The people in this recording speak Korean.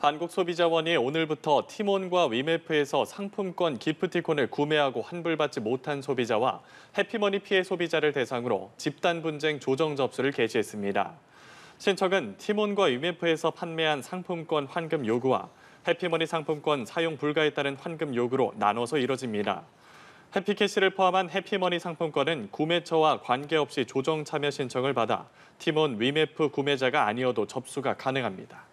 한국소비자원이 오늘부터 티몬과 위메프에서 상품권 기프티콘을 구매하고 환불받지 못한 소비자와 해피머니 피해 소비자를 대상으로 집단 분쟁 조정 접수를 개시했습니다. 신청은 티몬과 위메프에서 판매한 상품권 환급 요구와 해피머니 상품권 사용 불가에 따른 환급 요구로 나눠서 이뤄집니다. 해피캐시를 포함한 해피머니 상품권은 구매처와 관계없이 조정 참여 신청을 받아 티몬 위메프 구매자가 아니어도 접수가 가능합니다.